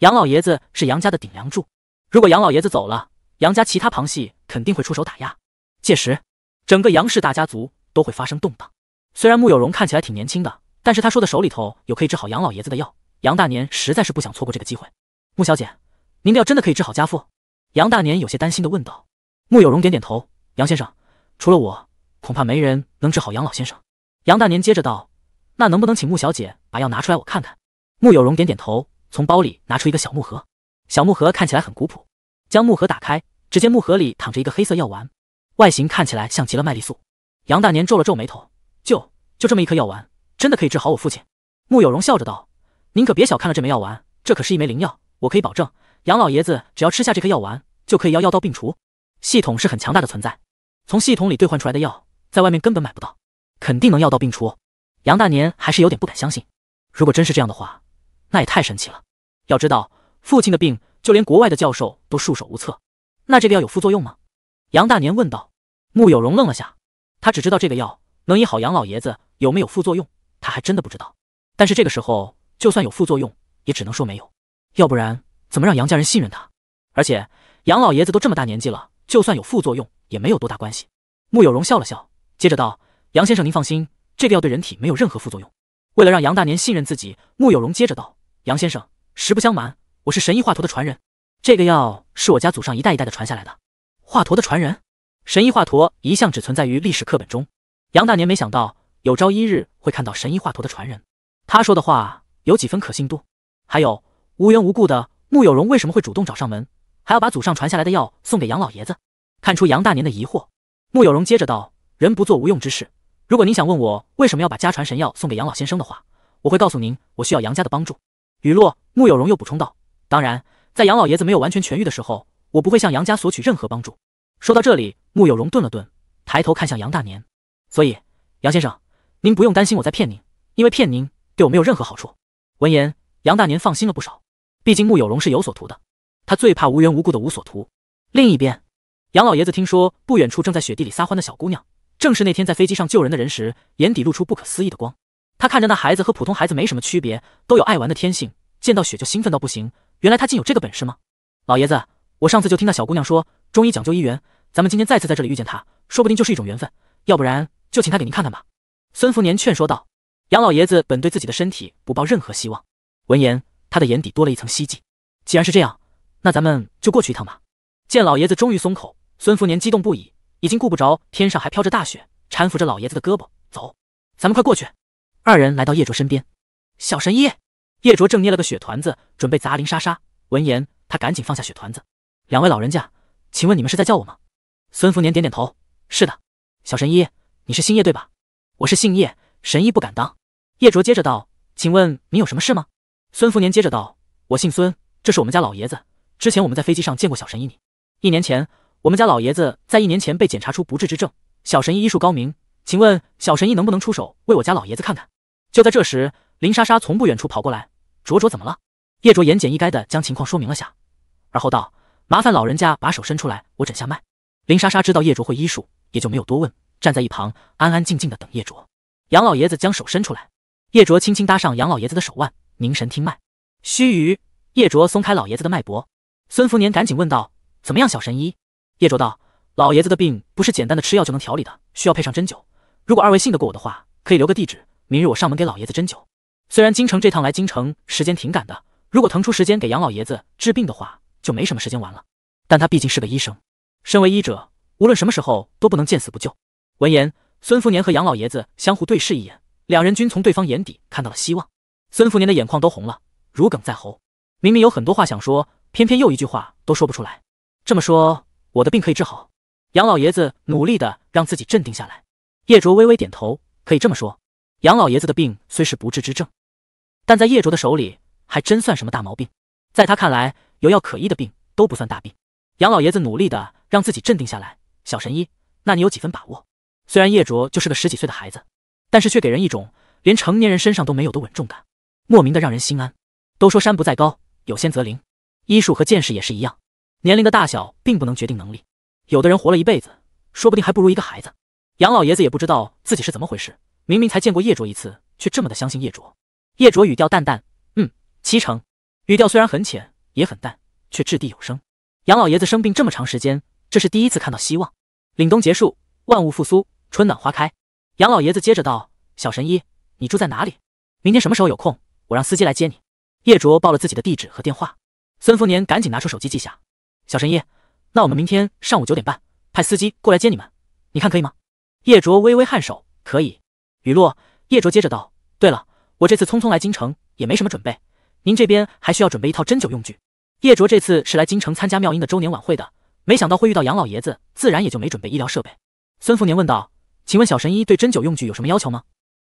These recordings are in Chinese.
杨老爷子是杨家的顶梁柱，如果杨老爷子走了，杨家其他旁系肯定会出手打压，届时整个杨氏大家族都会发生动荡。虽然穆有荣看起来挺年轻的，但是他说的手里头有可以治好杨老爷子的药，杨大年实在是不想错过这个机会。穆小姐，您的药真的可以治好家父？杨大年有些担心的问道。穆有荣点点头。杨先生，除了我，恐怕没人能治好杨老先生。杨大年接着道：“那能不能请穆小姐把药拿出来我看看？”穆有荣点点头。从包里拿出一个小木盒，小木盒看起来很古朴。将木盒打开，只见木盒里躺着一个黑色药丸，外形看起来像极了麦丽素。杨大年皱了皱眉头：“就就这么一颗药丸，真的可以治好我父亲？”穆有荣笑着道：“您可别小看了这枚药丸，这可是一枚灵药。我可以保证，杨老爷子只要吃下这颗药丸，就可以药药到病除。”系统是很强大的存在，从系统里兑换出来的药，在外面根本买不到，肯定能药到病除。杨大年还是有点不敢相信，如果真是这样的话，那也太神奇了。要知道，父亲的病就连国外的教授都束手无策，那这个药有副作用吗？杨大年问道。穆有荣愣了下，他只知道这个药能医好杨老爷子，有没有副作用他还真的不知道。但是这个时候，就算有副作用，也只能说没有，要不然怎么让杨家人信任他？而且杨老爷子都这么大年纪了，就算有副作用也没有多大关系。穆有荣笑了笑，接着道：“杨先生，您放心，这个药对人体没有任何副作用。”为了让杨大年信任自己，穆有荣接着道：“杨先生。”实不相瞒，我是神医华佗的传人，这个药是我家祖上一代一代的传下来的。华佗的传人，神医华佗一向只存在于历史课本中。杨大年没想到有朝一日会看到神医华佗的传人，他说的话有几分可信度？还有无缘无故的穆有荣为什么会主动找上门，还要把祖上传下来的药送给杨老爷子？看出杨大年的疑惑，穆有荣接着道：“人不做无用之事。如果您想问我为什么要把家传神药送给杨老先生的话，我会告诉您，我需要杨家的帮助。”雨落，穆有荣又补充道：“当然，在杨老爷子没有完全痊愈的时候，我不会向杨家索取任何帮助。”说到这里，穆有荣顿了顿，抬头看向杨大年：“所以，杨先生，您不用担心我在骗您，因为骗您对我没有任何好处。”闻言，杨大年放心了不少。毕竟穆有荣是有所图的，他最怕无缘无故的无所图。另一边，杨老爷子听说不远处正在雪地里撒欢的小姑娘，正是那天在飞机上救人的人时，眼底露出不可思议的光。他看着那孩子和普通孩子没什么区别，都有爱玩的天性，见到雪就兴奋到不行。原来他竟有这个本事吗？老爷子，我上次就听那小姑娘说，中医讲究医缘，咱们今天再次在这里遇见她，说不定就是一种缘分。要不然就请她给您看看吧。”孙福年劝说道。杨老爷子本对自己的身体不抱任何希望，闻言，他的眼底多了一层希冀。既然是这样，那咱们就过去一趟吧。见老爷子终于松口，孙福年激动不已，已经顾不着天上还飘着大雪，搀扶着老爷子的胳膊走，咱们快过去。二人来到叶卓身边，小神医，叶卓正捏了个雪团子，准备砸林莎莎。闻言，他赶紧放下雪团子。两位老人家，请问你们是在叫我吗？孙福年点点头，是的，小神医，你是姓叶对吧？我是姓叶，神医不敢当。叶卓接着道，请问你有什么事吗？孙福年接着道，我姓孙，这是我们家老爷子。之前我们在飞机上见过小神医你。一年前，我们家老爷子在一年前被检查出不治之症，小神医医术高明，请问小神医能不能出手为我家老爷子看看？就在这时，林莎莎从不远处跑过来。卓卓怎么了？叶卓言简意赅的将情况说明了下，而后道：“麻烦老人家把手伸出来，我诊下脉。”林莎莎知道叶卓会医术，也就没有多问，站在一旁安安静静的等叶卓。杨老爷子将手伸出来，叶卓轻轻搭上杨老爷子的手腕，凝神听脉。须臾，叶卓松开老爷子的脉搏。孙福年赶紧问道：“怎么样，小神医？”叶卓道：“老爷子的病不是简单的吃药就能调理的，需要配上针灸。如果二位信得过我的话，可以留个地址。”明日我上门给老爷子针灸。虽然京城这趟来京城时间挺赶的，如果腾出时间给杨老爷子治病的话，就没什么时间玩了。但他毕竟是个医生，身为医者，无论什么时候都不能见死不救。闻言，孙福年和杨老爷子相互对视一眼，两人均从对方眼底看到了希望。孙福年的眼眶都红了，如鲠在喉，明明有很多话想说，偏偏又一句话都说不出来。这么说，我的病可以治好？杨老爷子努力的让自己镇定下来。叶卓微微点头，可以这么说。杨老爷子的病虽是不治之症，但在叶卓的手里还真算什么大毛病？在他看来，有药可医的病都不算大病。杨老爷子努力的让自己镇定下来。小神医，那你有几分把握？虽然叶卓就是个十几岁的孩子，但是却给人一种连成年人身上都没有的稳重感，莫名的让人心安。都说山不在高，有仙则灵，医术和见识也是一样，年龄的大小并不能决定能力。有的人活了一辈子，说不定还不如一个孩子。杨老爷子也不知道自己是怎么回事。明明才见过叶卓一次，却这么的相信叶卓。叶卓语调淡淡，嗯，七成。语调虽然很浅，也很淡，却掷地有声。杨老爷子生病这么长时间，这是第一次看到希望。凛冬结束，万物复苏，春暖花开。杨老爷子接着道：“小神医，你住在哪里？明天什么时候有空？我让司机来接你。”叶卓报了自己的地址和电话，孙福年赶紧拿出手机记下。小神医，那我们明天上午九点半派司机过来接你们，你看可以吗？叶卓微微颔首，可以。雨落，叶卓接着道：“对了，我这次匆匆来京城，也没什么准备。您这边还需要准备一套针灸用具。”叶卓这次是来京城参加妙音的周年晚会的，没想到会遇到杨老爷子，自然也就没准备医疗设备。孙福年问道：“请问小神医对针灸用具有什么要求吗？”“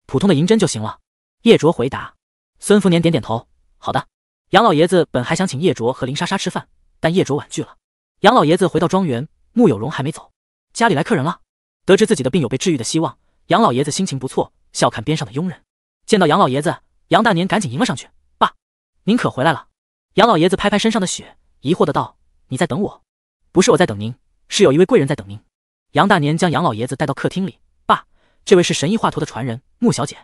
普通的银针就行了。”叶卓回答。孙福年点点头：“好的。”杨老爷子本还想请叶卓和林莎莎吃饭，但叶卓婉拒了。杨老爷子回到庄园，穆有荣还没走，家里来客人了。得知自己的病有被治愈的希望。杨老爷子心情不错，笑看边上的佣人。见到杨老爷子，杨大年赶紧迎了上去：“爸，您可回来了。”杨老爷子拍拍身上的雪，疑惑的道：“你在等我？不是我在等您，是有一位贵人在等您。”杨大年将杨老爷子带到客厅里：“爸，这位是神医华佗的传人穆小姐。”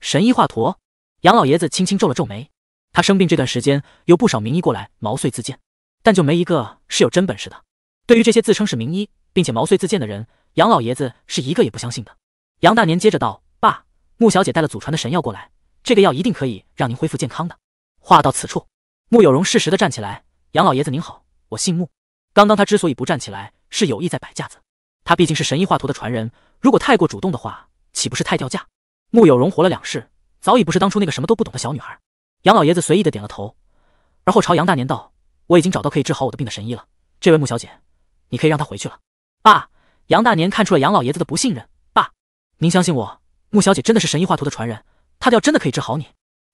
神医华佗。杨老爷子轻轻皱了皱眉，他生病这段时间，有不少名医过来毛遂自荐，但就没一个是有真本事的。对于这些自称是名医，并且毛遂自荐的人，杨老爷子是一个也不相信的。杨大年接着道：“爸，穆小姐带了祖传的神药过来，这个药一定可以让您恢复健康的。”话到此处，穆有荣适时的站起来：“杨老爷子您好，我姓穆。刚刚他之所以不站起来，是有意在摆架子。他毕竟是神医华佗的传人，如果太过主动的话，岂不是太掉价？”穆有荣活了两世，早已不是当初那个什么都不懂的小女孩。杨老爷子随意的点了头，而后朝杨大年道：“我已经找到可以治好我的病的神医了，这位穆小姐，你可以让她回去了。”爸，杨大年看出了杨老爷子的不信任。您相信我，穆小姐真的是神医华佗的传人，他药真的可以治好你。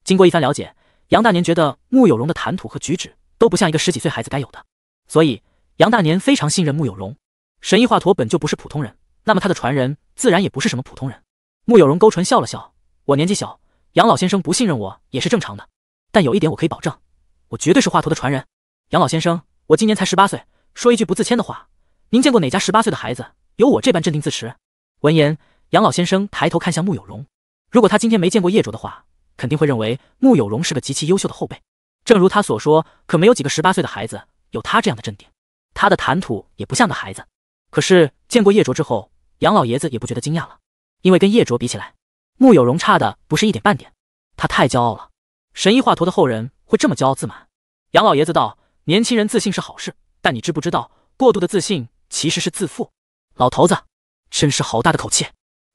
经过一番了解，杨大年觉得穆有荣的谈吐和举止都不像一个十几岁孩子该有的，所以杨大年非常信任穆有荣。神医华佗本就不是普通人，那么他的传人自然也不是什么普通人。穆有荣勾唇笑了笑：“我年纪小，杨老先生不信任我也是正常的。但有一点我可以保证，我绝对是华佗的传人。杨老先生，我今年才十八岁，说一句不自谦的话，您见过哪家十八岁的孩子有我这般镇定自持？”闻言。杨老先生抬头看向穆有荣，如果他今天没见过叶卓的话，肯定会认为穆有荣是个极其优秀的后辈。正如他所说，可没有几个十八岁的孩子有他这样的镇定，他的谈吐也不像个孩子。可是见过叶卓之后，杨老爷子也不觉得惊讶了，因为跟叶卓比起来，穆有荣差的不是一点半点。他太骄傲了，神医华佗的后人会这么骄傲自满？杨老爷子道：“年轻人自信是好事，但你知不知道，过度的自信其实是自负。”老头子，真是好大的口气！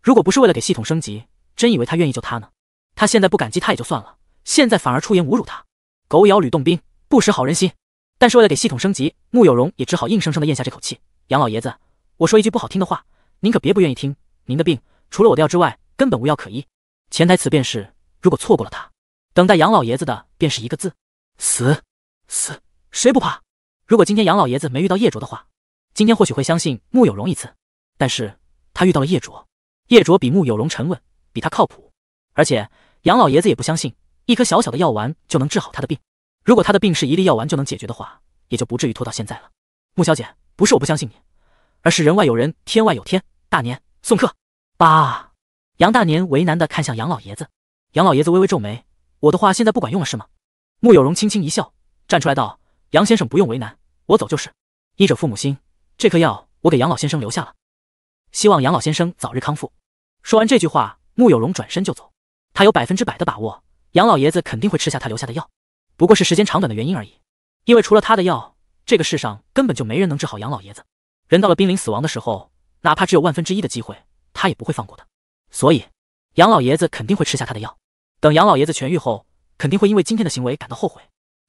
如果不是为了给系统升级，真以为他愿意救他呢？他现在不感激他也就算了，现在反而出言侮辱他，狗咬吕洞宾，不识好人心。但是为了给系统升级，穆有荣也只好硬生生的咽下这口气。杨老爷子，我说一句不好听的话，您可别不愿意听。您的病除了我的药之外，根本无药可医。潜台词便是，如果错过了他，等待杨老爷子的便是一个字：死。死谁不怕？如果今天杨老爷子没遇到叶卓的话，今天或许会相信穆有荣一次。但是他遇到了叶卓。叶卓比穆有荣沉稳，比他靠谱。而且杨老爷子也不相信一颗小小的药丸就能治好他的病。如果他的病是一粒药丸就能解决的话，也就不至于拖到现在了。穆小姐，不是我不相信你，而是人外有人，天外有天。大年送客，爸。杨大年为难地看向杨老爷子，杨老爷子微微皱眉：“我的话现在不管用了是吗？”穆有荣轻轻一笑，站出来道：“杨先生不用为难，我走就是。医者父母心，这颗药我给杨老先生留下了，希望杨老先生早日康复。”说完这句话，穆有荣转身就走。他有百分之百的把握，杨老爷子肯定会吃下他留下的药，不过是时间长短的原因而已。因为除了他的药，这个世上根本就没人能治好杨老爷子。人到了濒临死亡的时候，哪怕只有万分之一的机会，他也不会放过的。所以，杨老爷子肯定会吃下他的药。等杨老爷子痊愈后，肯定会因为今天的行为感到后悔。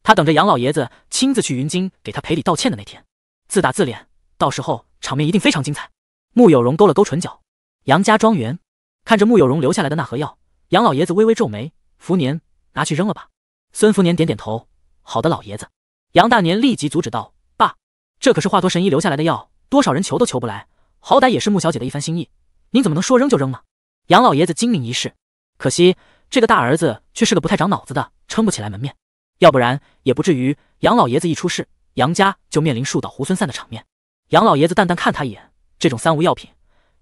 他等着杨老爷子亲自去云京给他赔礼道歉的那天，自打自脸，到时候场面一定非常精彩。穆有荣勾了勾唇角，杨家庄园。看着穆有荣留下来的那盒药，杨老爷子微微皱眉：“福年，拿去扔了吧。”孙福年点点头：“好的，老爷子。”杨大年立即阻止道：“爸，这可是华佗神医留下来的药，多少人求都求不来，好歹也是穆小姐的一番心意，您怎么能说扔就扔呢？”杨老爷子精明一世，可惜这个大儿子却是个不太长脑子的，撑不起来门面，要不然也不至于杨老爷子一出事，杨家就面临树倒猢狲散的场面。杨老爷子淡淡看他一眼：“这种三无药品，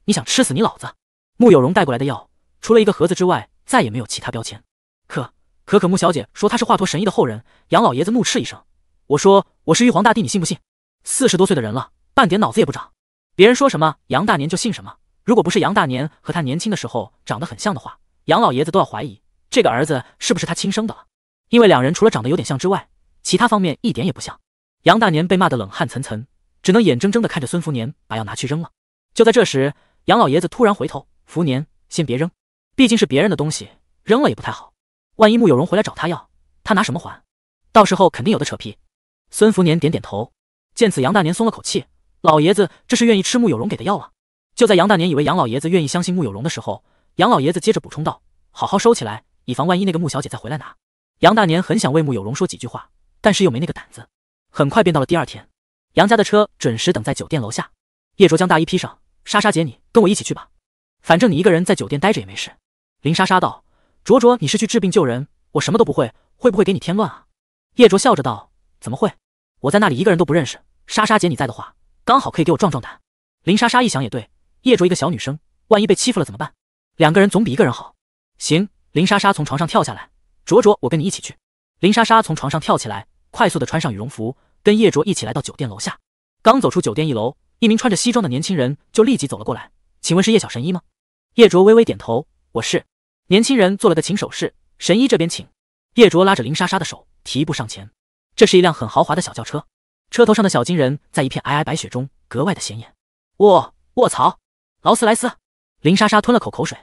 你想吃死你老子？”穆有容带过来的药，除了一个盒子之外，再也没有其他标签。可可可，穆小姐说她是华佗神医的后人。杨老爷子怒斥一声：“我说我是玉皇大帝，你信不信？”四十多岁的人了，半点脑子也不长。别人说什么，杨大年就信什么。如果不是杨大年和他年轻的时候长得很像的话，杨老爷子都要怀疑这个儿子是不是他亲生的了。因为两人除了长得有点像之外，其他方面一点也不像。杨大年被骂得冷汗涔涔，只能眼睁睁地看着孙福年把药拿去扔了。就在这时，杨老爷子突然回头。福年，先别扔，毕竟是别人的东西，扔了也不太好。万一穆有荣回来找他要，他拿什么还？到时候肯定有的扯皮。孙福年点点头。见此，杨大年松了口气，老爷子这是愿意吃穆有荣给的药了。就在杨大年以为杨老爷子愿意相信穆有荣的时候，杨老爷子接着补充道：“好好收起来，以防万一那个穆小姐再回来拿。”杨大年很想为穆有荣说几句话，但是又没那个胆子。很快便到了第二天，杨家的车准时等在酒店楼下。叶卓将大衣披上，莎莎姐，你跟我一起去吧。反正你一个人在酒店待着也没事，林莎莎道。卓卓，你是去治病救人，我什么都不会，会不会给你添乱啊？叶卓笑着道，怎么会？我在那里一个人都不认识，莎莎姐你在的话，刚好可以给我壮壮胆。林莎莎一想也对，叶卓一个小女生，万一被欺负了怎么办？两个人总比一个人好。行，林莎莎从床上跳下来，卓卓，我跟你一起去。林莎莎从床上跳起来，快速的穿上羽绒服，跟叶卓一起来到酒店楼下。刚走出酒店一楼，一名穿着西装的年轻人就立即走了过来。请问是叶小神医吗？叶卓微微点头，我是。年轻人做了个请手势，神医这边请。叶卓拉着林莎莎的手，提步上前。这是一辆很豪华的小轿车，车头上的小金人，在一片皑皑白雪中格外的显眼。我我操，劳斯莱斯！林莎莎吞了口口水，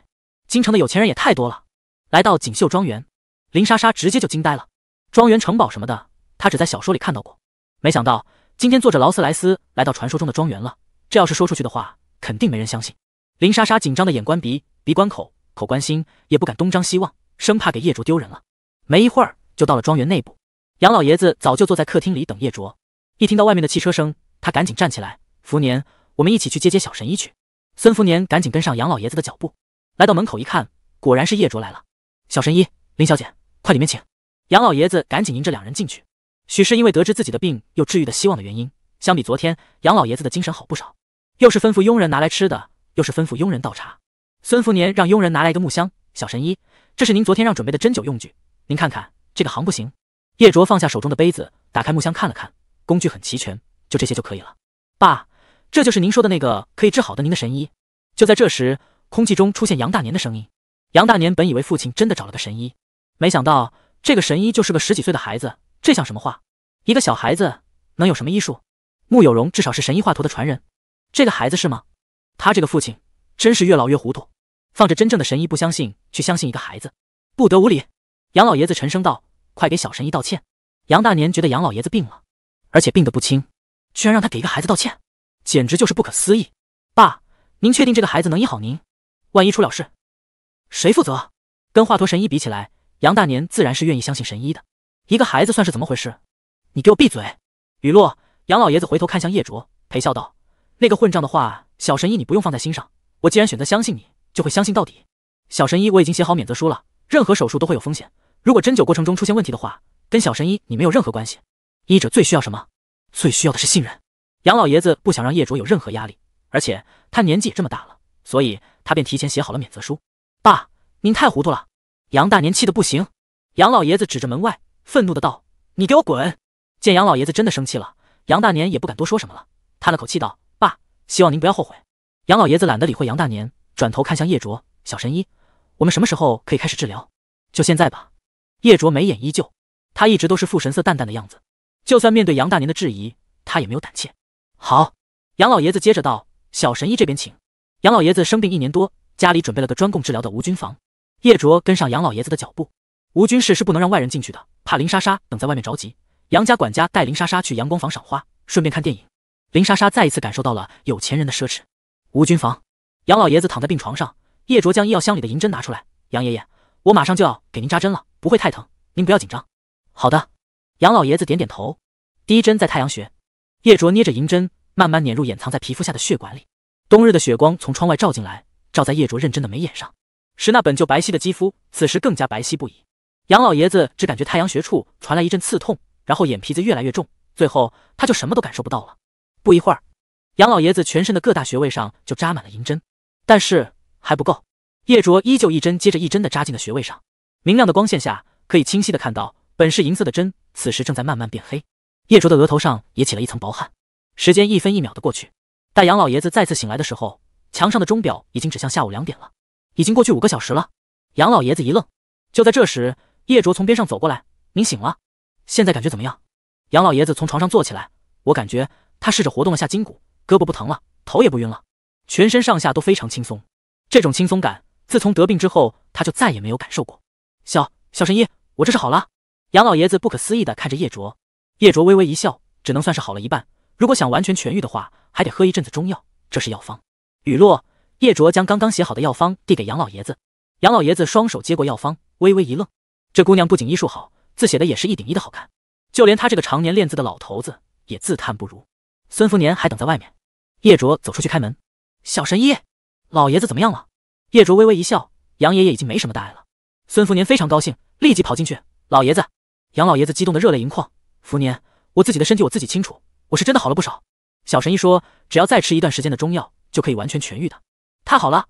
京城的有钱人也太多了。来到锦绣庄园，林莎莎直接就惊呆了。庄园、城堡什么的，她只在小说里看到过，没想到今天坐着劳斯莱斯来到传说中的庄园了。这要是说出去的话，肯定没人相信。林莎莎紧张的眼观鼻，鼻观口，口关心，也不敢东张西望，生怕给叶卓丢人了。没一会儿就到了庄园内部，杨老爷子早就坐在客厅里等叶卓。一听到外面的汽车声，他赶紧站起来：“福年，我们一起去接接小神医去。”孙福年赶紧跟上杨老爷子的脚步，来到门口一看，果然是叶卓来了。小神医，林小姐，快里面请。杨老爷子赶紧迎着两人进去。许是因为得知自己的病又治愈的希望的原因，相比昨天，杨老爷子的精神好不少，又是吩咐佣人拿来吃的。又是吩咐佣人倒茶。孙福年让佣人拿来一个木箱，小神医，这是您昨天让准备的针灸用具，您看看这个行不行？叶卓放下手中的杯子，打开木箱看了看，工具很齐全，就这些就可以了。爸，这就是您说的那个可以治好的您的神医。就在这时，空气中出现杨大年的声音。杨大年本以为父亲真的找了个神医，没想到这个神医就是个十几岁的孩子，这像什么话？一个小孩子能有什么医术？穆有荣至少是神医华佗的传人，这个孩子是吗？他这个父亲真是越老越糊涂，放着真正的神医不相信，去相信一个孩子，不得无礼。杨老爷子沉声道：“快给小神医道歉！”杨大年觉得杨老爷子病了，而且病得不轻，居然让他给一个孩子道歉，简直就是不可思议！爸，您确定这个孩子能医好您？万一出了事，谁负责？跟华佗神医比起来，杨大年自然是愿意相信神医的。一个孩子算是怎么回事？你给我闭嘴！雨落，杨老爷子回头看向叶卓，陪笑道。那个混账的话，小神医你不用放在心上。我既然选择相信你，就会相信到底。小神医，我已经写好免责书了。任何手术都会有风险，如果针灸过程中出现问题的话，跟小神医你没有任何关系。医者最需要什么？最需要的是信任。杨老爷子不想让叶卓有任何压力，而且他年纪也这么大了，所以他便提前写好了免责书。爸，您太糊涂了！杨大年气得不行。杨老爷子指着门外，愤怒的道：“你给我滚！”见杨老爷子真的生气了，杨大年也不敢多说什么了，叹了口气道。希望您不要后悔。杨老爷子懒得理会杨大年，转头看向叶卓，小神医，我们什么时候可以开始治疗？就现在吧。叶卓眉眼依旧，他一直都是副神色淡淡的样子，就算面对杨大年的质疑，他也没有胆怯。好，杨老爷子接着道：“小神医这边请。”杨老爷子生病一年多，家里准备了个专供治疗的无菌房。叶卓跟上杨老爷子的脚步，无菌室是不能让外人进去的，怕林莎莎等在外面着急。杨家管家带林莎莎去阳光房赏花，顺便看电影。林莎莎再一次感受到了有钱人的奢侈。吴军房，杨老爷子躺在病床上，叶卓将医药箱里的银针拿出来。杨爷爷，我马上就要给您扎针了，不会太疼，您不要紧张。好的。杨老爷子点点头。第一针在太阳穴，叶卓捏着银针，慢慢捻入掩藏在皮肤下的血管里。冬日的雪光从窗外照进来，照在叶卓认真的眉眼上，使那本就白皙的肌肤此时更加白皙不已。杨老爷子只感觉太阳穴处传来一阵刺痛，然后眼皮子越来越重，最后他就什么都感受不到了。不一会儿，杨老爷子全身的各大穴位上就扎满了银针，但是还不够。叶卓依旧一针接着一针的扎进了穴位上。明亮的光线下，可以清晰的看到，本是银色的针，此时正在慢慢变黑。叶卓的额头上也起了一层薄汗。时间一分一秒的过去，待杨老爷子再次醒来的时候，墙上的钟表已经指向下午两点了，已经过去五个小时了。杨老爷子一愣，就在这时，叶卓从边上走过来：“您醒了，现在感觉怎么样？”杨老爷子从床上坐起来：“我感觉……”他试着活动了下筋骨，胳膊不疼了，头也不晕了，全身上下都非常轻松。这种轻松感，自从得病之后，他就再也没有感受过。小小神医，我这是好了？杨老爷子不可思议地看着叶卓，叶卓微微一笑，只能算是好了一半。如果想完全痊愈的话，还得喝一阵子中药。这是药方。雨落，叶卓将刚刚写好的药方递给杨老爷子。杨老爷子双手接过药方，微微一愣。这姑娘不仅医术好，字写的也是一顶一的好看，就连他这个常年练字的老头子，也自叹不如。孙福年还等在外面，叶卓走出去开门。小神医，老爷子怎么样了？叶卓微微一笑，杨爷爷已经没什么大碍了。孙福年非常高兴，立即跑进去。老爷子，杨老爷子激动的热泪盈眶。福年，我自己的身体我自己清楚，我是真的好了不少。小神医说，只要再吃一段时间的中药，就可以完全痊愈的。太好了，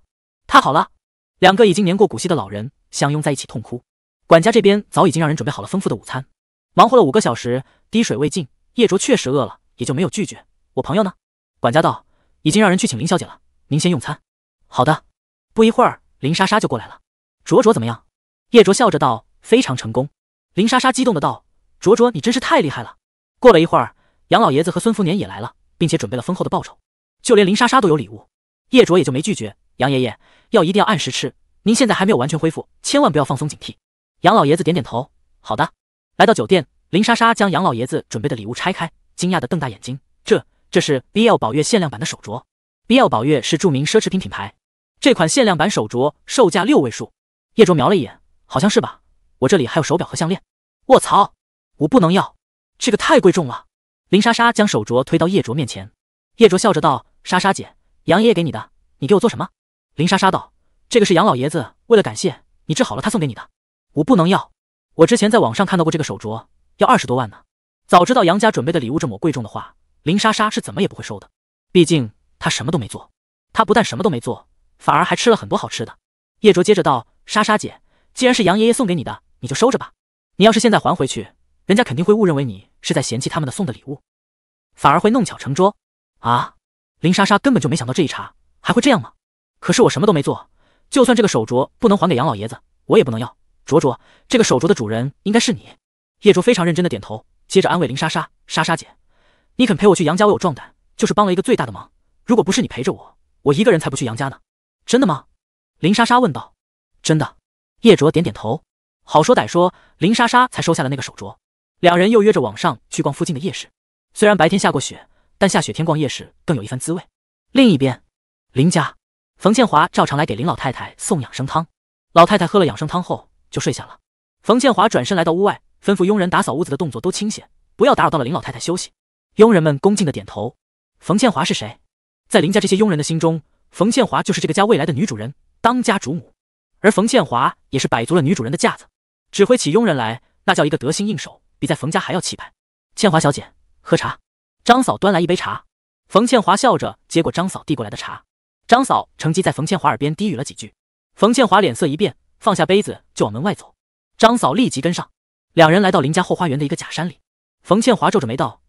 太好了！两个已经年过古稀的老人相拥在一起痛哭。管家这边早已经让人准备好了丰富的午餐，忙活了五个小时，滴水未进。叶卓确实饿了，也就没有拒绝。我朋友呢？管家道，已经让人去请林小姐了。您先用餐。好的。不一会儿，林莎莎就过来了。卓卓怎么样？叶卓笑着道，非常成功。林莎莎激动的道，卓卓，你真是太厉害了。过了一会儿，杨老爷子和孙福年也来了，并且准备了丰厚的报酬，就连林莎莎都有礼物。叶卓也就没拒绝。杨爷爷药一定要按时吃，您现在还没有完全恢复，千万不要放松警惕。杨老爷子点点头，好的。来到酒店，林莎莎将杨老爷子准备的礼物拆开，惊讶的瞪大眼睛。这是 B L 宝月限量版的手镯，B L 宝月是著名奢侈品品牌。这款限量版手镯售价六位数。叶卓瞄了一眼，好像是吧？我这里还有手表和项链。我操，我不能要，这个太贵重了。林莎莎将手镯推到叶卓面前，叶卓笑着道：“莎莎姐，杨爷爷给你的，你给我做什么？”林莎莎道：“这个是杨老爷子为了感谢你治好了他送给你的，我不能要。我之前在网上看到过这个手镯，要二十多万呢。早知道杨家准备的礼物这么贵重的话。”林莎莎是怎么也不会收的，毕竟她什么都没做。她不但什么都没做，反而还吃了很多好吃的。叶卓接着道：“莎莎姐，既然是杨爷爷送给你的，你就收着吧。你要是现在还回去，人家肯定会误认为你是在嫌弃他们的送的礼物，反而会弄巧成拙。”啊！林莎莎根本就没想到这一茬，还会这样吗？可是我什么都没做，就算这个手镯不能还给杨老爷子，我也不能要。卓卓，这个手镯的主人应该是你。叶卓非常认真的点头，接着安慰林莎莎：“莎莎姐。”你肯陪我去杨家为我壮胆，就是帮了一个最大的忙。如果不是你陪着我，我一个人才不去杨家呢。真的吗？林莎莎问道。真的，叶卓点点头。好说歹说，林莎莎才收下了那个手镯。两人又约着网上去逛附近的夜市。虽然白天下过雪，但下雪天逛夜市更有一番滋味。另一边，林家，冯倩华照常来给林老太太送养生汤。老太太喝了养生汤后就睡下了。冯倩华转身来到屋外，吩咐佣人打扫屋子的动作都轻些，不要打扰到了林老太太休息。佣人们恭敬的点头。冯倩华是谁？在林家这些佣人的心中，冯倩华就是这个家未来的女主人、当家主母。而冯倩华也是摆足了女主人的架子，指挥起佣人来那叫一个得心应手，比在冯家还要气派。倩华小姐喝茶。张嫂端来一杯茶。冯倩华笑着接过张嫂递过来的茶。张嫂乘机在冯倩华耳边低语了几句。冯倩华脸色一变，放下杯子就往门外走。张嫂立即跟上，两人来到林家后花园的一个假山里。冯倩华皱着眉道。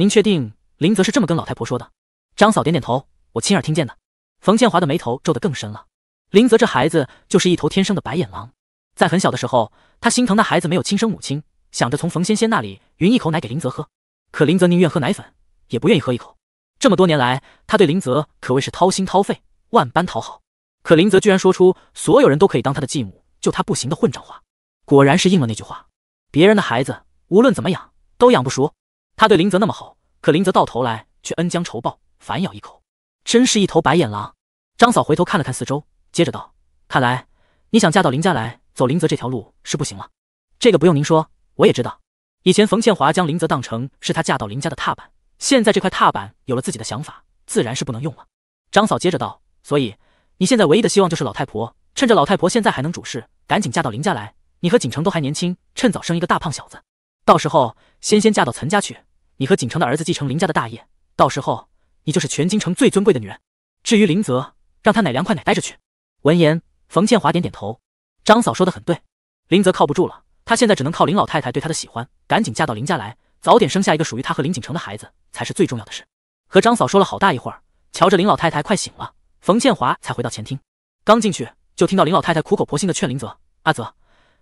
您确定林泽是这么跟老太婆说的？张嫂点点头，我亲耳听见的。冯建华的眉头皱得更深了。林泽这孩子就是一头天生的白眼狼。在很小的时候，他心疼那孩子没有亲生母亲，想着从冯仙仙那里匀一口奶给林泽喝。可林泽宁愿喝奶粉，也不愿意喝一口。这么多年来，他对林泽可谓是掏心掏肺，万般讨好。可林泽居然说出所有人都可以当他的继母，就他不行的混账话。果然是应了那句话：别人的孩子无论怎么养，都养不熟。他对林泽那么好，可林泽到头来却恩将仇报，反咬一口，真是一头白眼狼。张嫂回头看了看四周，接着道：“看来你想嫁到林家来，走林泽这条路是不行了。这个不用您说，我也知道。以前冯倩华将林泽当成是她嫁到林家的踏板，现在这块踏板有了自己的想法，自然是不能用了。”张嫂接着道：“所以你现在唯一的希望就是老太婆，趁着老太婆现在还能主事，赶紧嫁到林家来。你和锦城都还年轻，趁早生一个大胖小子，到时候先先嫁到岑家去。”你和锦城的儿子继承林家的大业，到时候你就是全京城最尊贵的女人。至于林泽，让他哪凉快哪待着去。闻言，冯倩华点点头。张嫂说的很对，林泽靠不住了，他现在只能靠林老太太对他的喜欢，赶紧嫁到林家来，早点生下一个属于他和林锦城的孩子，才是最重要的事。和张嫂说了好大一会儿，瞧着林老太太快醒了，冯倩华才回到前厅。刚进去就听到林老太太苦口婆心的劝林泽：“阿泽，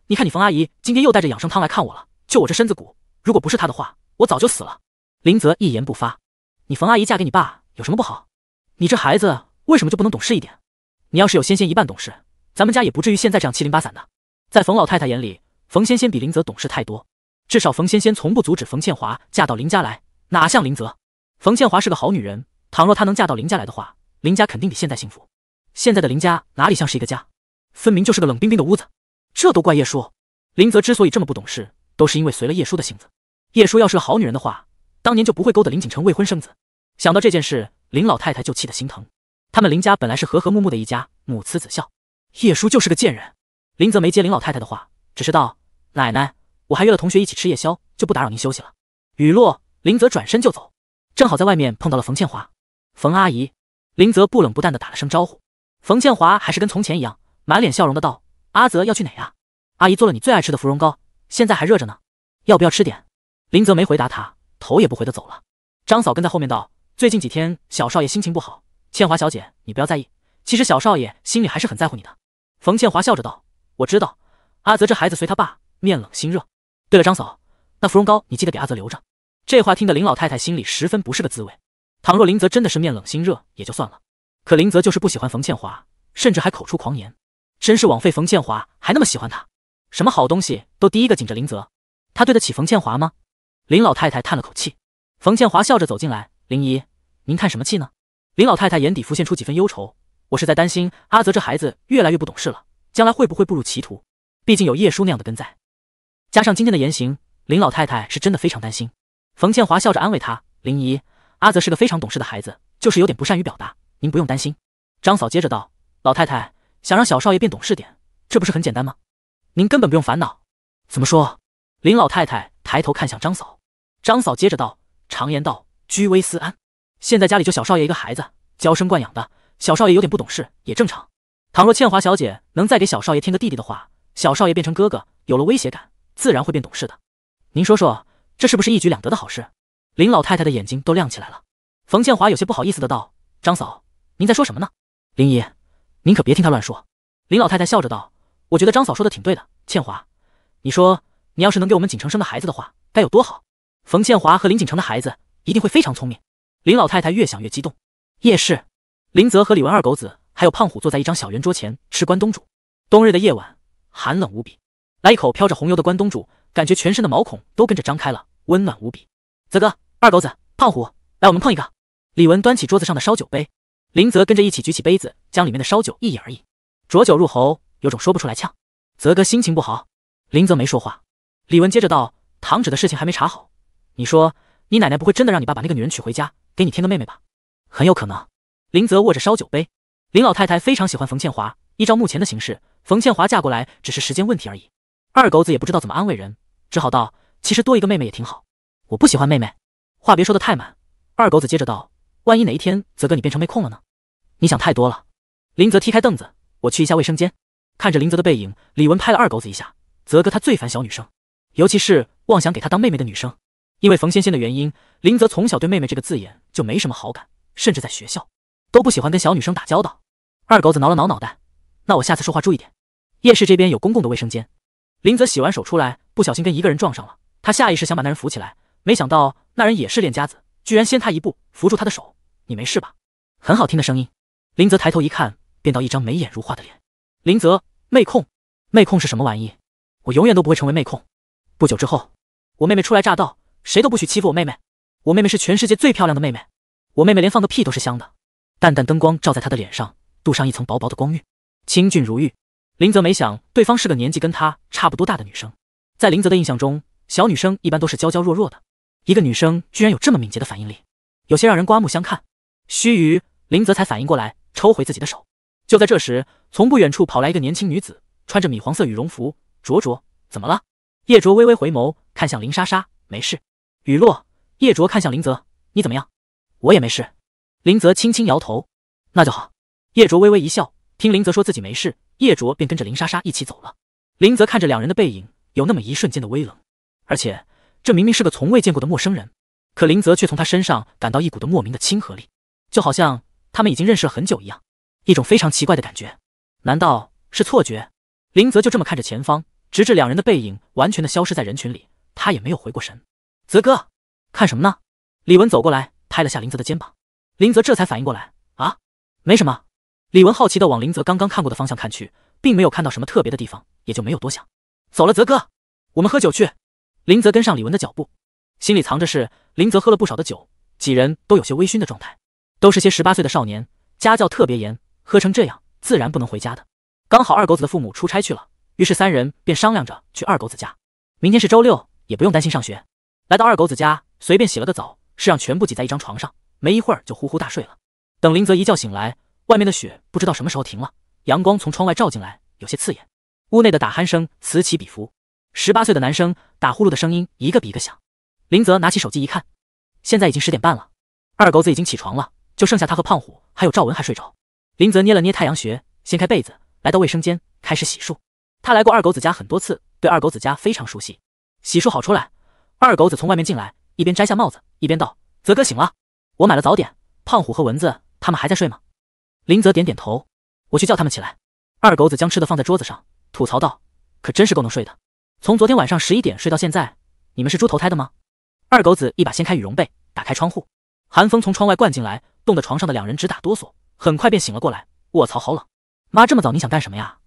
你看你，冯阿姨今天又带着养生汤来看我了。就我这身子骨，如果不是她的话，我早就死了。”林泽一言不发。你冯阿姨嫁给你爸有什么不好？你这孩子为什么就不能懂事一点？你要是有仙仙一半懂事，咱们家也不至于现在这样七零八散的。在冯老太太眼里，冯仙仙比林泽懂事太多，至少冯仙仙从不阻止冯倩华嫁到林家来，哪像林泽？冯倩华是个好女人，倘若她能嫁到林家来的话，林家肯定比现在幸福。现在的林家哪里像是一个家？分明就是个冷冰冰的屋子。这都怪叶叔。林泽之所以这么不懂事，都是因为随了叶叔的性子。叶叔要是个好女人的话，当年就不会勾搭林锦城未婚生子。想到这件事，林老太太就气得心疼。他们林家本来是和和睦睦的一家，母慈子孝。叶叔就是个贱人。林泽没接林老太太的话，只是道：“奶奶，我还约了同学一起吃夜宵，就不打扰您休息了。”雨落，林泽转身就走，正好在外面碰到了冯倩华。冯阿姨，林泽不冷不淡的打了声招呼。冯倩华还是跟从前一样，满脸笑容的道：“阿泽要去哪呀？阿姨做了你最爱吃的芙蓉糕，现在还热着呢，要不要吃点？”林泽没回答她。头也不回的走了。张嫂跟在后面道：“最近几天小少爷心情不好，倩华小姐你不要在意。其实小少爷心里还是很在乎你的。”冯倩华笑着道：“我知道，阿泽这孩子随他爸，面冷心热。对了，张嫂，那芙蓉膏你记得给阿泽留着。”这话听得林老太太心里十分不是个滋味。倘若林泽真的是面冷心热也就算了，可林泽就是不喜欢冯倩华，甚至还口出狂言，真是枉费冯倩华还那么喜欢他，什么好东西都第一个紧着林泽，他对得起冯倩华吗？林老太太叹了口气，冯倩华笑着走进来：“林姨，您叹什么气呢？”林老太太眼底浮现出几分忧愁：“我是在担心阿泽这孩子越来越不懂事了，将来会不会步入歧途？毕竟有叶叔那样的根在，加上今天的言行，林老太太是真的非常担心。”冯倩华笑着安慰她：“林姨，阿泽是个非常懂事的孩子，就是有点不善于表达，您不用担心。”张嫂接着道：“老太太想让小少爷变懂事点，这不是很简单吗？您根本不用烦恼。”“怎么说？”林老太太抬头看向张嫂。张嫂接着道：“常言道，居危思安。现在家里就小少爷一个孩子，娇生惯养的。小少爷有点不懂事，也正常。倘若倩华小姐能再给小少爷添个弟弟的话，小少爷变成哥哥，有了威胁感，自然会变懂事的。您说说，这是不是一举两得的好事？”林老太太的眼睛都亮起来了。冯倩华有些不好意思的道：“张嫂，您在说什么呢？林姨，您可别听他乱说。”林老太太笑着道：“我觉得张嫂说的挺对的。倩华，你说，你要是能给我们锦城生个孩子的话，该有多好？”冯倩华和林锦城的孩子一定会非常聪明。林老太太越想越激动。夜市，林泽和李文二狗子还有胖虎坐在一张小圆桌前吃关东煮。冬日的夜晚寒冷无比，来一口飘着红油的关东煮，感觉全身的毛孔都跟着张开了，温暖无比。泽哥，二狗子，胖虎，来，我们碰一个。李文端起桌子上的烧酒杯，林泽跟着一起举起杯子，将里面的烧酒一饮而饮。浊酒入喉，有种说不出来呛。泽哥心情不好。林泽没说话。李文接着道：“糖纸的事情还没查好。”你说，你奶奶不会真的让你爸把那个女人娶回家，给你添个妹妹吧？很有可能。林泽握着烧酒杯，林老太太非常喜欢冯倩华。依照目前的形势，冯倩华嫁过来只是时间问题而已。二狗子也不知道怎么安慰人，只好道：“其实多一个妹妹也挺好。”我不喜欢妹妹。话别说的太满。二狗子接着道：“万一哪一天泽哥你变成没空了呢？”你想太多了。林泽踢开凳子，我去一下卫生间。看着林泽的背影，李文拍了二狗子一下：“泽哥他最烦小女生，尤其是妄想给他当妹妹的女生。”因为冯芊芊的原因，林泽从小对“妹妹”这个字眼就没什么好感，甚至在学校都不喜欢跟小女生打交道。二狗子挠了挠脑袋，那我下次说话注意点。夜市这边有公共的卫生间。林泽洗完手出来，不小心跟一个人撞上了，他下意识想把那人扶起来，没想到那人也是练家子，居然先他一步扶住他的手。你没事吧？很好听的声音。林泽抬头一看，便到一张眉眼如画的脸。林泽妹控，妹控是什么玩意？我永远都不会成为妹控。不久之后，我妹妹初来乍到。谁都不许欺负我妹妹！我妹妹是全世界最漂亮的妹妹，我妹妹连放个屁都是香的。淡淡灯光照在她的脸上，镀上一层薄薄的光晕，清俊如玉。林泽没想对方是个年纪跟他差不多大的女生，在林泽的印象中，小女生一般都是娇娇弱弱的。一个女生居然有这么敏捷的反应力，有些让人刮目相看。须臾，林泽才反应过来，抽回自己的手。就在这时，从不远处跑来一个年轻女子，穿着米黄色羽绒服。卓卓，怎么了？叶卓微微回眸，看向林莎莎，没事。雨落，叶卓看向林泽：“你怎么样？”“我也没事。”林泽轻轻摇头。“那就好。”叶卓微微一笑。听林泽说自己没事，叶卓便跟着林莎莎一起走了。林泽看着两人的背影，有那么一瞬间的微冷。而且，这明明是个从未见过的陌生人，可林泽却从他身上感到一股的莫名的亲和力，就好像他们已经认识了很久一样，一种非常奇怪的感觉。难道是错觉？林泽就这么看着前方，直至两人的背影完全的消失在人群里，他也没有回过神。泽哥，看什么呢？李文走过来，拍了下林泽的肩膀。林泽这才反应过来，啊，没什么。李文好奇的往林泽刚刚看过的方向看去，并没有看到什么特别的地方，也就没有多想。走了，泽哥，我们喝酒去。林泽跟上李文的脚步，心里藏着是林泽喝了不少的酒，几人都有些微醺的状态，都是些十八岁的少年，家教特别严，喝成这样自然不能回家的。刚好二狗子的父母出差去了，于是三人便商量着去二狗子家。明天是周六，也不用担心上学。来到二狗子家，随便洗了个澡，是让全部挤在一张床上，没一会儿就呼呼大睡了。等林泽一觉醒来，外面的雪不知道什么时候停了，阳光从窗外照进来，有些刺眼。屋内的打鼾声此起彼伏，十八岁的男生打呼噜的声音一个比一个响。林泽拿起手机一看，现在已经十点半了，二狗子已经起床了，就剩下他和胖虎还有赵文还睡着。林泽捏了捏太阳穴，掀开被子，来到卫生间开始洗漱。他来过二狗子家很多次，对二狗子家非常熟悉。洗漱好出来。二狗子从外面进来，一边摘下帽子，一边道：“泽哥醒了，我买了早点。胖虎和蚊子他们还在睡吗？”林泽点点头，我去叫他们起来。二狗子将吃的放在桌子上，吐槽道：“可真是够能睡的，从昨天晚上十一点睡到现在，你们是猪头胎的吗？”二狗子一把掀开羽绒被，打开窗户，寒风从窗外灌进来，冻得床上的两人直打哆嗦，很快便醒了过来。卧槽，好冷！妈，这么早你想干什么呀？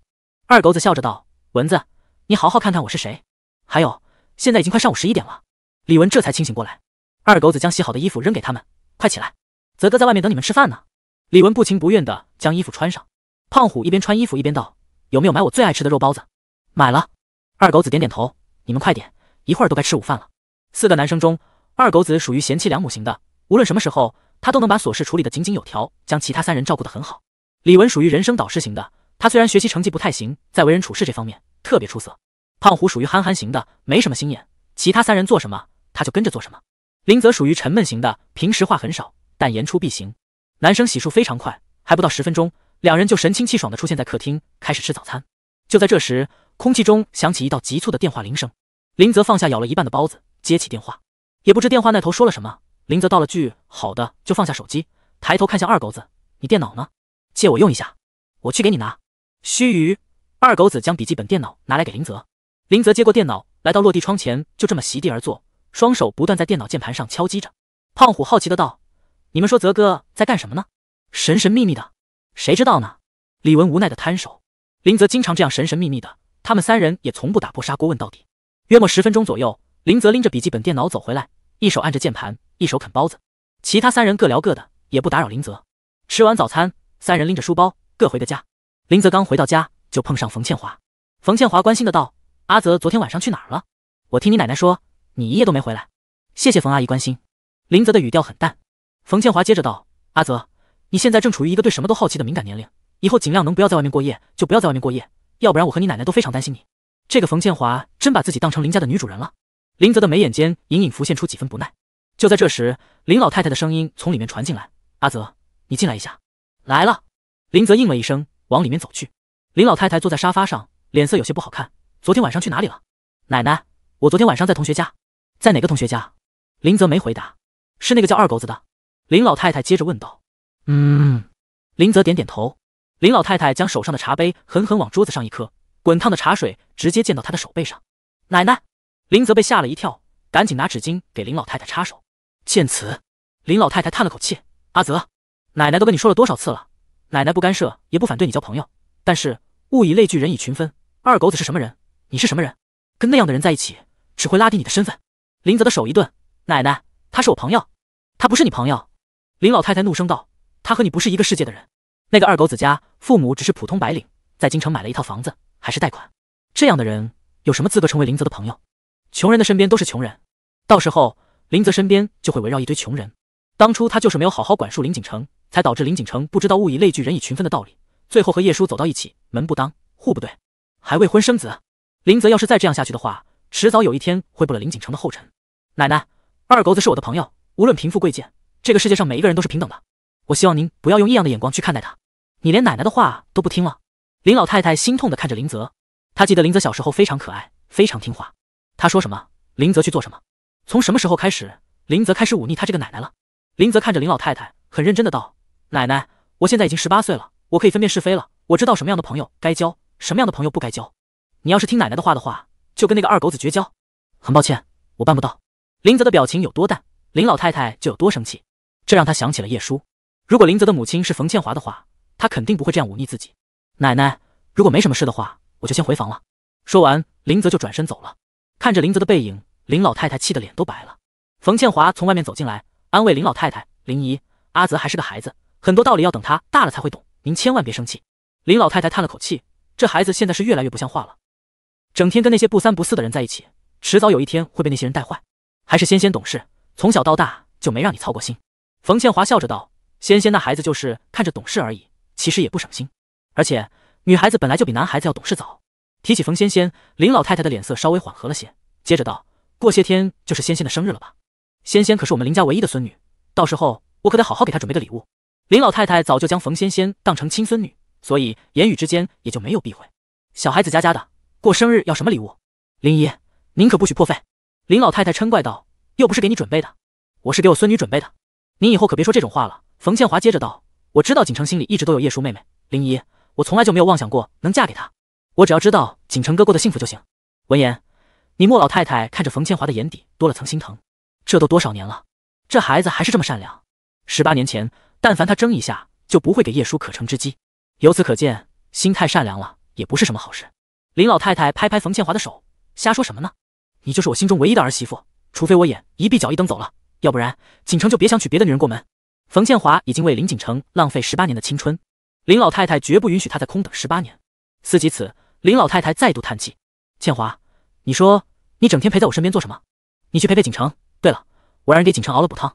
二狗子笑着道：“蚊子，你好好看看我是谁，还有。”现在已经快上午十一点了，李文这才清醒过来。二狗子将洗好的衣服扔给他们，快起来，泽哥在外面等你们吃饭呢。李文不情不愿的将衣服穿上。胖虎一边穿衣服一边道：“有没有买我最爱吃的肉包子？”买了。二狗子点点头。你们快点，一会儿都该吃午饭了。四个男生中，二狗子属于贤妻良母型的，无论什么时候，他都能把琐事处理的井井有条，将其他三人照顾得很好。李文属于人生导师型的，他虽然学习成绩不太行，在为人处事这方面特别出色。胖虎属于憨憨型的，没什么心眼，其他三人做什么，他就跟着做什么。林泽属于沉闷型的，平时话很少，但言出必行。男生洗漱非常快，还不到十分钟，两人就神清气爽的出现在客厅，开始吃早餐。就在这时，空气中响起一道急促的电话铃声。林泽放下咬了一半的包子，接起电话，也不知电话那头说了什么，林泽道了句好的，就放下手机，抬头看向二狗子：“你电脑呢？借我用一下，我去给你拿。”须臾，二狗子将笔记本电脑拿来给林泽。林泽接过电脑，来到落地窗前，就这么席地而坐，双手不断在电脑键盘上敲击着。胖虎好奇的道：“你们说泽哥在干什么呢？神神秘秘的，谁知道呢？”李文无奈的摊手。林泽经常这样神神秘秘的，他们三人也从不打破砂锅问到底。约莫十分钟左右，林泽拎着笔记本电脑走回来，一手按着键盘，一手啃包子。其他三人各聊各的，也不打扰林泽。吃完早餐，三人拎着书包各回的家。林泽刚回到家，就碰上冯倩华。冯倩华关心的道。阿泽昨天晚上去哪儿了？我听你奶奶说，你一夜都没回来。谢谢冯阿姨关心。林泽的语调很淡。冯倩华接着道：“阿泽，你现在正处于一个对什么都好奇的敏感年龄，以后尽量能不要在外面过夜就不要在外面过夜，要不然我和你奶奶都非常担心你。”这个冯倩华真把自己当成林家的女主人了。林泽的眉眼间隐隐浮现出几分不耐。就在这时，林老太太的声音从里面传进来：“阿泽，你进来一下。”来了。林泽应了一声，往里面走去。林老太太坐在沙发上，脸色有些不好看。昨天晚上去哪里了，奶奶？我昨天晚上在同学家，在哪个同学家？林泽没回答，是那个叫二狗子的。林老太太接着问道：“嗯。”林泽点点头。林老太太将手上的茶杯狠狠往桌子上一磕，滚烫的茶水直接溅到她的手背上。奶奶，林泽被吓了一跳，赶紧拿纸巾给林老太太擦手。见此，林老太太叹了口气：“阿泽，奶奶都跟你说了多少次了，奶奶不干涉也不反对你交朋友，但是物以类聚，人以群分，二狗子是什么人？”你是什么人？跟那样的人在一起，只会拉低你的身份。林泽的手一顿，奶奶，他是我朋友，他不是你朋友。林老太太怒声道：“他和你不是一个世界的人。那个二狗子家父母只是普通白领，在京城买了一套房子，还是贷款。这样的人有什么资格成为林泽的朋友？穷人的身边都是穷人，到时候林泽身边就会围绕一堆穷人。当初他就是没有好好管束林锦城，才导致林锦城不知道物以类聚，人以群分的道理，最后和叶叔走到一起，门不当户不对，还未婚生子。”林泽，要是再这样下去的话，迟早有一天会步了林锦城的后尘。奶奶，二狗子是我的朋友，无论贫富贵贱，这个世界上每一个人都是平等的。我希望您不要用异样的眼光去看待他。你连奶奶的话都不听了？林老太太心痛的看着林泽，她记得林泽小时候非常可爱，非常听话。她说什么，林泽去做什么。从什么时候开始，林泽开始忤逆他这个奶奶了？林泽看着林老太太，很认真的道：“奶奶，我现在已经十八岁了，我可以分辨是非了。我知道什么样的朋友该交，什么样的朋友不该交。”你要是听奶奶的话的话，就跟那个二狗子绝交。很抱歉，我办不到。林泽的表情有多淡，林老太太就有多生气。这让他想起了叶叔。如果林泽的母亲是冯倩华的话，他肯定不会这样忤逆自己。奶奶，如果没什么事的话，我就先回房了。说完，林泽就转身走了。看着林泽的背影，林老太太气得脸都白了。冯倩华从外面走进来，安慰林老太太：“林姨，阿泽还是个孩子，很多道理要等他大了才会懂。您千万别生气。”林老太太叹了口气，这孩子现在是越来越不像话了。整天跟那些不三不四的人在一起，迟早有一天会被那些人带坏。还是仙仙懂事，从小到大就没让你操过心。冯倩华笑着道：“仙仙那孩子就是看着懂事而已，其实也不省心。而且女孩子本来就比男孩子要懂事早。”提起冯仙仙，林老太太的脸色稍微缓和了些，接着道：“过些天就是仙仙的生日了吧？仙仙可是我们林家唯一的孙女，到时候我可得好好给她准备个礼物。”林老太太早就将冯仙仙当成亲孙女，所以言语之间也就没有避讳。小孩子家家的。过生日要什么礼物？林姨，您可不许破费。林老太太嗔怪道：“又不是给你准备的，我是给我孙女准备的。您以后可别说这种话了。”冯倩华接着道：“我知道景城心里一直都有叶叔妹妹，林姨，我从来就没有妄想过能嫁给他。我只要知道景城哥过得幸福就行。”闻言，你莫老太太看着冯倩华的眼底多了层心疼。这都多少年了，这孩子还是这么善良。十八年前，但凡他争一下，就不会给叶叔可乘之机。由此可见，心太善良了也不是什么好事。林老太太拍拍冯倩华的手，瞎说什么呢？你就是我心中唯一的儿媳妇，除非我眼一闭脚一蹬走了，要不然锦城就别想娶别的女人过门。冯倩华已经为林锦城浪费十八年的青春，林老太太绝不允许她在空等十八年。思及此，林老太太再度叹气：“倩华，你说你整天陪在我身边做什么？你去陪陪锦城。对了，我让人给锦城熬了补汤，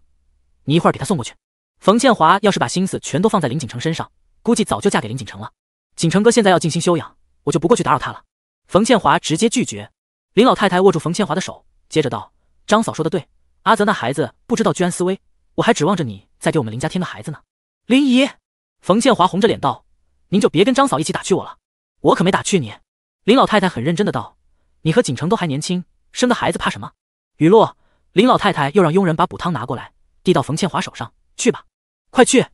你一会儿给他送过去。”冯倩华要是把心思全都放在林锦城身上，估计早就嫁给林锦城了。锦城哥现在要静心休养。我就不过去打扰他了。冯倩华直接拒绝。林老太太握住冯倩华的手，接着道：“张嫂说的对，阿泽那孩子不知道居安思危，我还指望着你再给我们林家添个孩子呢。”林姨，冯倩华红着脸道：“您就别跟张嫂一起打趣我了，我可没打趣你。”林老太太很认真的道：“你和锦城都还年轻，生个孩子怕什么？”雨落，林老太太又让佣人把补汤拿过来，递到冯倩华手上：“去吧，快去。”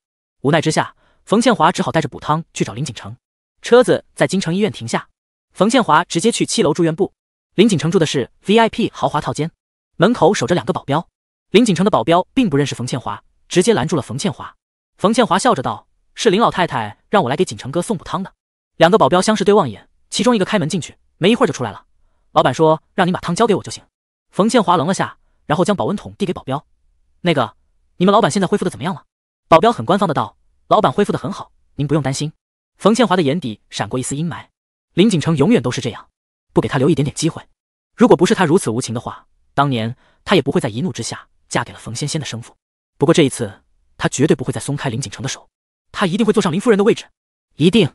无奈之下，冯倩华只好带着补汤去找林锦城。车子在京城医院停下，冯倩华直接去七楼住院部。林锦城住的是 VIP 豪华套间，门口守着两个保镖。林锦城的保镖并不认识冯倩华，直接拦住了冯倩华。冯倩华笑着道：“是林老太太让我来给锦城哥送补汤的。”两个保镖相视对望一眼，其中一个开门进去，没一会儿就出来了。老板说：“让你把汤交给我就行。”冯倩华愣了下，然后将保温桶递给保镖：“那个，你们老板现在恢复的怎么样了？”保镖很官方的道：“老板恢复的很好，您不用担心。”冯倩华的眼底闪过一丝阴霾，林锦城永远都是这样，不给她留一点点机会。如果不是他如此无情的话，当年她也不会在一怒之下嫁给了冯仙仙的生父。不过这一次，她绝对不会再松开林锦城的手，她一定会坐上林夫人的位置，一定。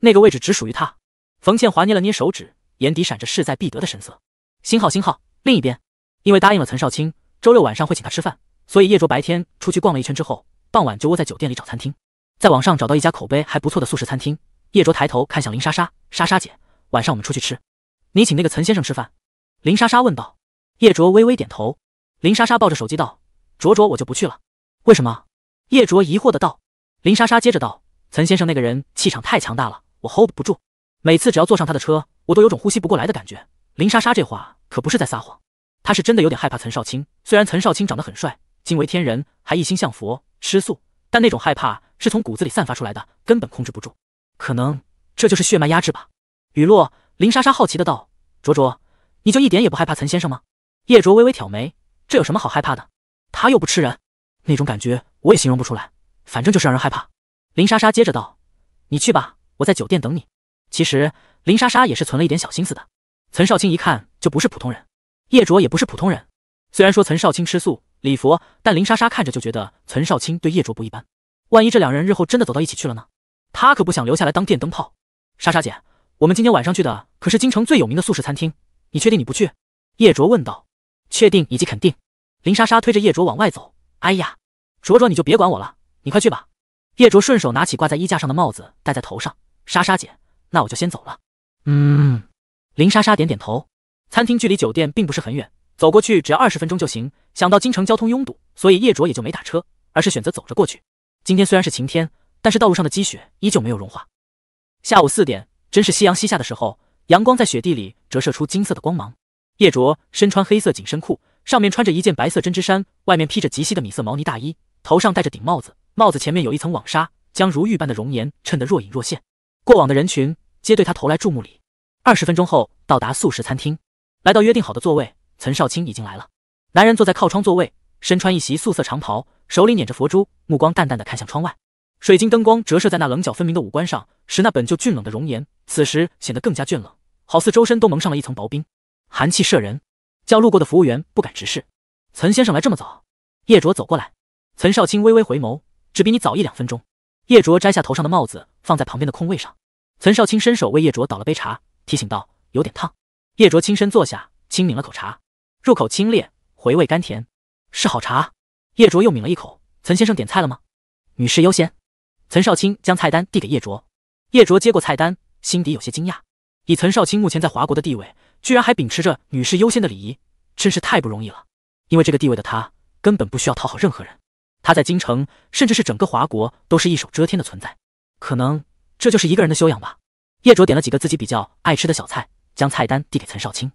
那个位置只属于她。冯倩华捏了捏手指，眼底闪着势在必得的神色。星号星号，另一边，因为答应了岑少卿周六晚上会请他吃饭，所以叶卓白天出去逛了一圈之后，傍晚就窝在酒店里找餐厅。在网上找到一家口碑还不错的素食餐厅，叶卓抬头看向林莎莎，莎莎姐，晚上我们出去吃，你请那个岑先生吃饭。林莎莎问道。叶卓微微点头。林莎莎抱着手机道：“卓卓，我就不去了。”为什么？叶卓疑惑的道。林莎莎接着道：“岑先生那个人气场太强大了，我 hold 不住。每次只要坐上他的车，我都有种呼吸不过来的感觉。”林莎莎这话可不是在撒谎，她是真的有点害怕岑少卿。虽然岑少卿长得很帅，惊为天人，还一心向佛，吃素，但那种害怕。是从骨子里散发出来的，根本控制不住，可能这就是血脉压制吧。雨落，林莎莎好奇的道：“卓卓，你就一点也不害怕岑先生吗？”叶卓微微挑眉：“这有什么好害怕的？他又不吃人，那种感觉我也形容不出来，反正就是让人害怕。”林莎莎接着道：“你去吧，我在酒店等你。”其实林莎莎也是存了一点小心思的。岑少卿一看就不是普通人，叶卓也不是普通人。虽然说岑少卿吃素礼佛，但林莎莎看着就觉得岑少卿对叶卓不一般。万一这两人日后真的走到一起去了呢？他可不想留下来当电灯泡。莎莎姐，我们今天晚上去的可是京城最有名的素食餐厅，你确定你不去？叶卓问道。确定以及肯定。林莎莎推着叶卓往外走。哎呀，卓卓你就别管我了，你快去吧。叶卓顺手拿起挂在衣架上的帽子戴在头上。莎莎姐，那我就先走了。嗯。林莎莎点点头。餐厅距离酒店并不是很远，走过去只要二十分钟就行。想到京城交通拥堵，所以叶卓也就没打车，而是选择走着过去。今天虽然是晴天，但是道路上的积雪依旧没有融化。下午四点，真是夕阳西下的时候，阳光在雪地里折射出金色的光芒。叶卓身穿黑色紧身裤，上面穿着一件白色针织衫，外面披着极细的米色毛呢大衣，头上戴着顶帽子，帽子前面有一层网纱，将如玉般的容颜衬得若隐若现。过往的人群皆对他投来注目礼。二十分钟后到达素食餐厅，来到约定好的座位，岑少卿已经来了。男人坐在靠窗座位。身穿一袭素色长袍，手里捻着佛珠，目光淡淡的看向窗外。水晶灯光折射在那棱角分明的五官上，使那本就俊冷的容颜，此时显得更加俊冷，好似周身都蒙上了一层薄冰，寒气摄人，叫路过的服务员不敢直视。岑先生来这么早。叶卓走过来，岑少卿微微回眸，只比你早一两分钟。叶卓摘下头上的帽子，放在旁边的空位上。岑少卿伸手为叶卓倒了杯茶，提醒道：“有点烫。”叶卓轻身坐下，轻抿了口茶，入口清冽，回味甘甜。是好茶，叶卓又抿了一口。岑先生点菜了吗？女士优先。岑少卿将菜单递给叶卓，叶卓接过菜单，心底有些惊讶。以岑少卿目前在华国的地位，居然还秉持着女士优先的礼仪，真是太不容易了。因为这个地位的他，根本不需要讨好任何人。他在京城，甚至是整个华国，都是一手遮天的存在。可能这就是一个人的修养吧。叶卓点了几个自己比较爱吃的小菜，将菜单递给岑少卿。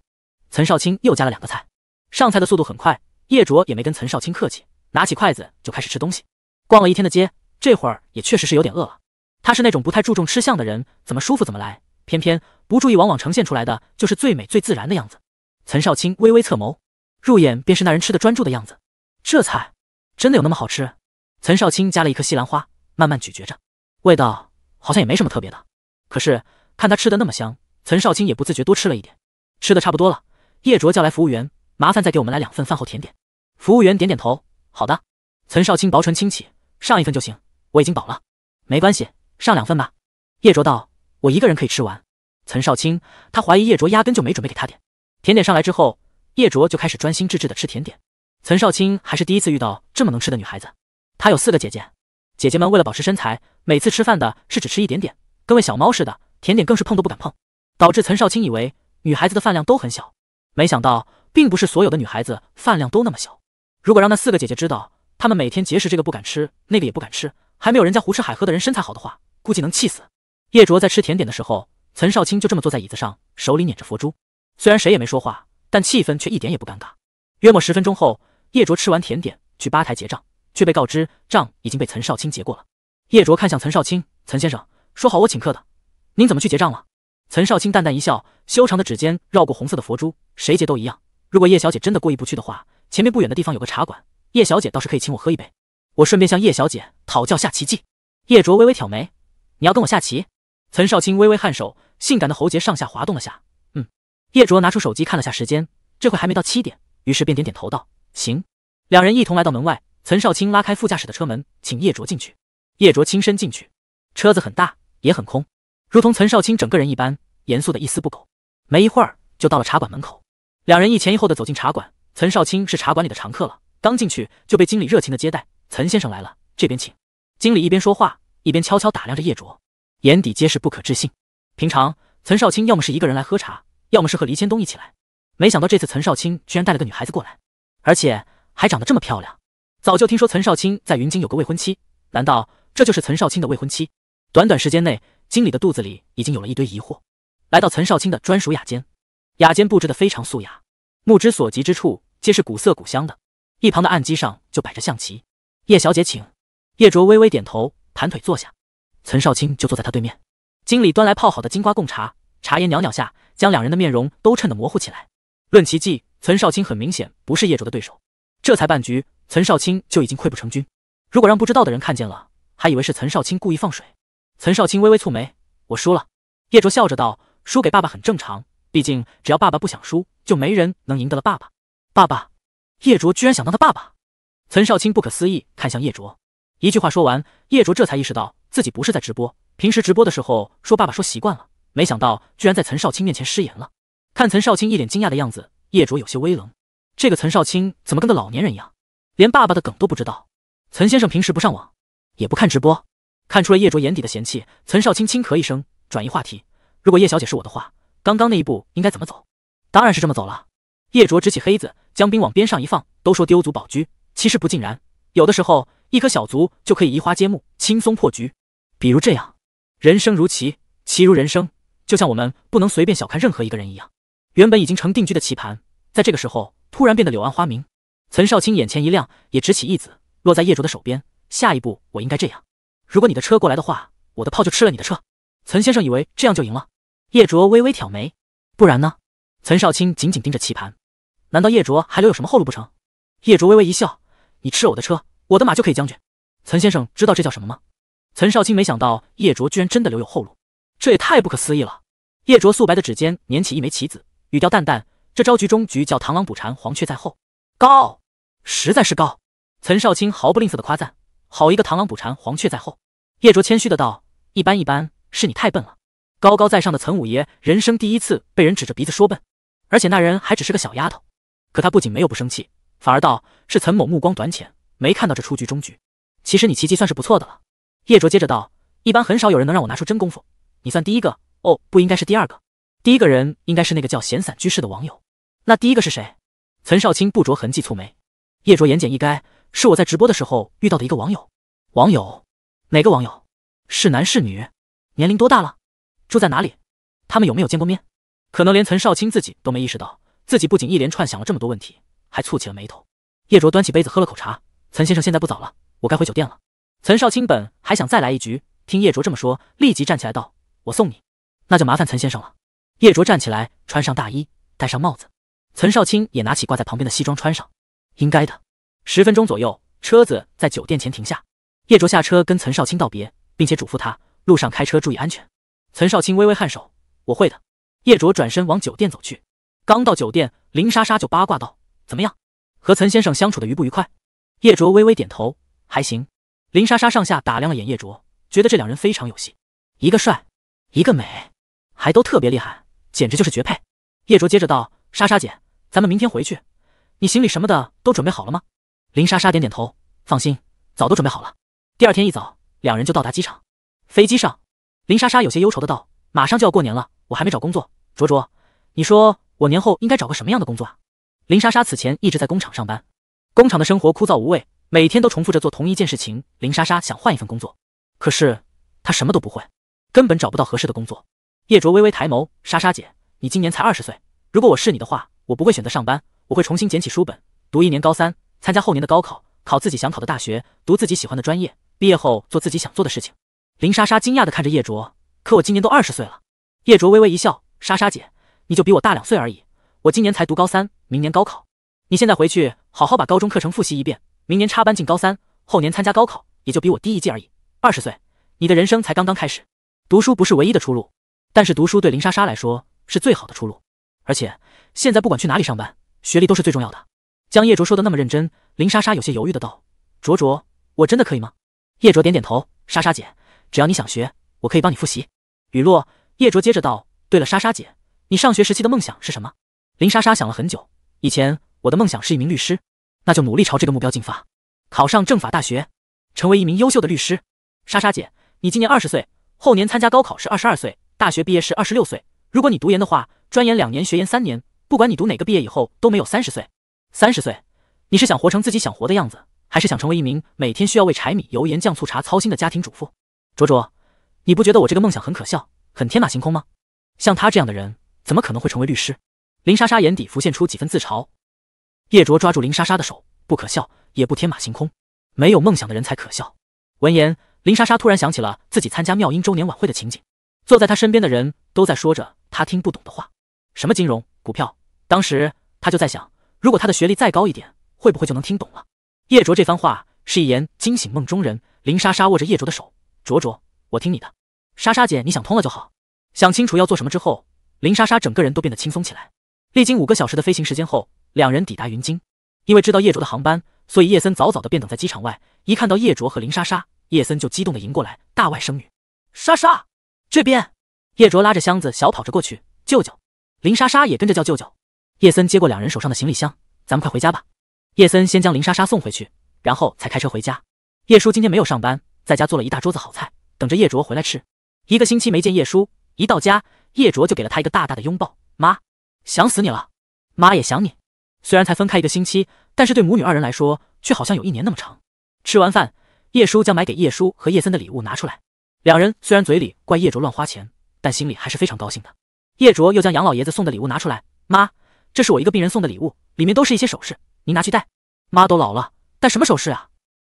岑少卿又加了两个菜，上菜的速度很快。叶卓也没跟岑少卿客气，拿起筷子就开始吃东西。逛了一天的街，这会儿也确实是有点饿了。他是那种不太注重吃相的人，怎么舒服怎么来。偏偏不注意，往往呈现出来的就是最美最自然的样子。岑少卿微微侧眸，入眼便是那人吃的专注的样子。这菜真的有那么好吃？岑少卿夹了一颗西兰花，慢慢咀嚼着，味道好像也没什么特别的。可是看他吃的那么香，岑少卿也不自觉多吃了一点。吃的差不多了，叶卓叫来服务员，麻烦再给我们来两份饭后甜点。服务员点点头，好的。岑少卿薄唇轻启，上一份就行，我已经饱了。没关系，上两份吧。叶卓道，我一个人可以吃完。岑少卿，他怀疑叶卓压根就没准备给他点甜点。上来之后，叶卓就开始专心致志的吃甜点。岑少卿还是第一次遇到这么能吃的女孩子。她有四个姐姐，姐姐们为了保持身材，每次吃饭的是只吃一点点，跟喂小猫似的。甜点更是碰都不敢碰，导致岑少卿以为女孩子的饭量都很小。没想到，并不是所有的女孩子饭量都那么小。如果让那四个姐姐知道，她们每天节食这个不敢吃，那个也不敢吃，还没有人家胡吃海喝的人身材好的话，估计能气死。叶卓在吃甜点的时候，岑少卿就这么坐在椅子上，手里捻着佛珠。虽然谁也没说话，但气氛却一点也不尴尬。约莫十分钟后，叶卓吃完甜点去吧台结账，却被告知账已经被岑少卿结过了。叶卓看向岑少卿，岑先生说好我请客的，您怎么去结账了？岑少卿淡淡一笑，修长的指尖绕过红色的佛珠，谁结都一样。如果叶小姐真的过意不去的话。前面不远的地方有个茶馆，叶小姐倒是可以请我喝一杯，我顺便向叶小姐讨教下棋技。叶卓微微挑眉，你要跟我下棋？岑少卿微微颔首，性感的喉结上下滑动了下，嗯。叶卓拿出手机看了下时间，这会还没到七点，于是便点点头道：行。两人一同来到门外，岑少卿拉开副驾驶的车门，请叶卓进去。叶卓亲身进去，车子很大也很空，如同岑少卿整个人一般，严肃的一丝不苟。没一会儿就到了茶馆门口，两人一前一后的走进茶馆。岑少卿是茶馆里的常客了，刚进去就被经理热情的接待。岑先生来了，这边请。经理一边说话，一边悄悄打量着叶卓，眼底皆是不可置信。平常岑少卿要么是一个人来喝茶，要么是和黎千东一起来，没想到这次岑少卿居然带了个女孩子过来，而且还长得这么漂亮。早就听说岑少卿在云京有个未婚妻，难道这就是岑少卿的未婚妻？短短时间内，经理的肚子里已经有了一堆疑惑。来到岑少卿的专属雅间，雅间布置的非常素雅。目之所及之处，皆是古色古香的。一旁的案几上就摆着象棋。叶小姐，请。叶卓微微点头，盘腿坐下。岑少卿就坐在他对面。经理端来泡好的金瓜贡茶，茶烟袅袅下，将两人的面容都衬得模糊起来。论奇技，岑少卿很明显不是叶卓的对手。这才半局，岑少卿就已经溃不成军。如果让不知道的人看见了，还以为是岑少卿故意放水。岑少卿微微蹙眉：“我输了。”叶卓笑着道：“输给爸爸很正常，毕竟只要爸爸不想输。”就没人能赢得了爸爸。爸爸，叶卓居然想当他爸爸。岑少卿不可思议看向叶卓，一句话说完，叶卓这才意识到自己不是在直播。平时直播的时候说爸爸说习惯了，没想到居然在岑少卿面前失言了。看岑少卿一脸惊讶的样子，叶卓有些微冷。这个岑少卿怎么跟个老年人一样，连爸爸的梗都不知道？岑先生平时不上网，也不看直播。看出了叶卓眼底的嫌弃，岑少卿轻咳一声，转移话题：“如果叶小姐是我的话，刚刚那一步应该怎么走？”当然是这么走了。叶卓执起黑子，将兵往边上一放。都说丢卒保车，其实不尽然。有的时候，一颗小卒就可以移花接木，轻松破局。比如这样。人生如棋，棋如人生。就像我们不能随便小看任何一个人一样。原本已经成定居的棋盘，在这个时候突然变得柳暗花明。岑少卿眼前一亮，也执起一子，落在叶卓的手边。下一步我应该这样。如果你的车过来的话，我的炮就吃了你的车。岑先生以为这样就赢了。叶卓微微挑眉。不然呢？岑少卿紧紧盯着棋盘，难道叶卓还留有什么后路不成？叶卓微微一笑，你吃了我的车，我的马就可以将军。岑先生知道这叫什么吗？岑少卿没想到叶卓居然真的留有后路，这也太不可思议了。叶卓素白的指尖捻起一枚棋子，语调淡淡：“这招局中局叫螳螂捕蝉，黄雀在后，高，实在是高。”岑少卿毫不吝啬的夸赞：“好一个螳螂捕蝉，黄雀在后。”叶卓谦虚的道：“一般一般，是你太笨了。”高高在上的岑五爷人生第一次被人指着鼻子说笨。而且那人还只是个小丫头，可他不仅没有不生气，反而道：“是岑某目光短浅，没看到这出局终局。其实你奇迹算是不错的了。”叶卓接着道：“一般很少有人能让我拿出真功夫，你算第一个。哦，不应该是第二个，第一个人应该是那个叫闲散居士的网友。那第一个是谁？”岑少卿不着痕迹蹙眉。叶卓言简意赅：“是我在直播的时候遇到的一个网友。”网友？哪个网友？是男是女？年龄多大了？住在哪里？他们有没有见过面？可能连岑少卿自己都没意识到，自己不仅一连串想了这么多问题，还蹙起了眉头。叶卓端起杯子喝了口茶。岑先生，现在不早了，我该回酒店了。岑少卿本还想再来一局，听叶卓这么说，立即站起来道：“我送你。”“那就麻烦岑先生了。”叶卓站起来，穿上大衣，戴上帽子。岑少卿也拿起挂在旁边的西装穿上。应该的。十分钟左右，车子在酒店前停下。叶卓下车跟岑少卿道别，并且嘱咐他路上开车注意安全。岑少卿微微颔首：“我会的。”叶卓转身往酒店走去，刚到酒店，林莎莎就八卦道：“怎么样，和岑先生相处的愉不愉快？”叶卓微微点头，还行。林莎莎上下打量了眼叶卓，觉得这两人非常有戏，一个帅，一个美，还都特别厉害，简直就是绝配。叶卓接着道：“莎莎姐，咱们明天回去，你行李什么的都准备好了吗？”林莎莎点点头，放心，早都准备好了。第二天一早，两人就到达机场。飞机上，林莎莎有些忧愁的道：“马上就要过年了。”我还没找工作，卓卓，你说我年后应该找个什么样的工作啊？林莎莎此前一直在工厂上班，工厂的生活枯燥无味，每天都重复着做同一件事情。林莎莎想换一份工作，可是她什么都不会，根本找不到合适的工作。叶卓微微抬眸，莎莎姐，你今年才二十岁，如果我是你的话，我不会选择上班，我会重新捡起书本，读一年高三，参加后年的高考，考自己想考的大学，读自己喜欢的专业，毕业后做自己想做的事情。林莎莎惊讶的看着叶卓，可我今年都二十岁了。叶卓微微一笑，莎莎姐，你就比我大两岁而已，我今年才读高三，明年高考。你现在回去好好把高中课程复习一遍，明年插班进高三，后年参加高考，也就比我低一届而已。二十岁，你的人生才刚刚开始。读书不是唯一的出路，但是读书对林莎莎来说是最好的出路。而且现在不管去哪里上班，学历都是最重要的。将叶卓说的那么认真，林莎莎有些犹豫的道：“卓卓，我真的可以吗？”叶卓点点头，莎莎姐，只要你想学，我可以帮你复习。雨落。叶卓接着道：“对了，莎莎姐，你上学时期的梦想是什么？”林莎莎想了很久，以前我的梦想是一名律师，那就努力朝这个目标进发，考上政法大学，成为一名优秀的律师。莎莎姐，你今年二十岁，后年参加高考是二十二岁，大学毕业是二十六岁。如果你读研的话，专研两年，学研三年，不管你读哪个，毕业以后都没有三十岁。三十岁，你是想活成自己想活的样子，还是想成为一名每天需要为柴米油盐酱醋茶操心的家庭主妇？卓卓，你不觉得我这个梦想很可笑？”很天马行空吗？像他这样的人，怎么可能会成为律师？林莎莎眼底浮现出几分自嘲。叶卓抓住林莎莎的手，不可笑，也不天马行空，没有梦想的人才可笑。闻言，林莎莎突然想起了自己参加妙音周年晚会的情景，坐在她身边的人都在说着她听不懂的话，什么金融、股票。当时她就在想，如果她的学历再高一点，会不会就能听懂了？叶卓这番话是一言惊醒梦中人。林莎莎握着叶卓的手，卓卓，我听你的。莎莎姐，你想通了就好。想清楚要做什么之后，林莎莎整个人都变得轻松起来。历经五个小时的飞行时间后，两人抵达云京。因为知道叶卓的航班，所以叶森早早的便等在机场外。一看到叶卓和林莎莎，叶森就激动的迎过来：“大外甥女，莎莎，这边。”叶卓拉着箱子小跑着过去：“舅舅。”林莎莎也跟着叫舅舅。叶森接过两人手上的行李箱：“咱们快回家吧。”叶森先将林莎莎送回去，然后才开车回家。叶叔今天没有上班，在家做了一大桌子好菜，等着叶卓回来吃。一个星期没见叶叔，一到家，叶卓就给了他一个大大的拥抱。妈，想死你了，妈也想你。虽然才分开一个星期，但是对母女二人来说，却好像有一年那么长。吃完饭，叶叔将买给叶叔和叶森的礼物拿出来。两人虽然嘴里怪叶卓乱花钱，但心里还是非常高兴的。叶卓又将杨老爷子送的礼物拿出来。妈，这是我一个病人送的礼物，里面都是一些首饰，您拿去戴。妈都老了，戴什么首饰啊？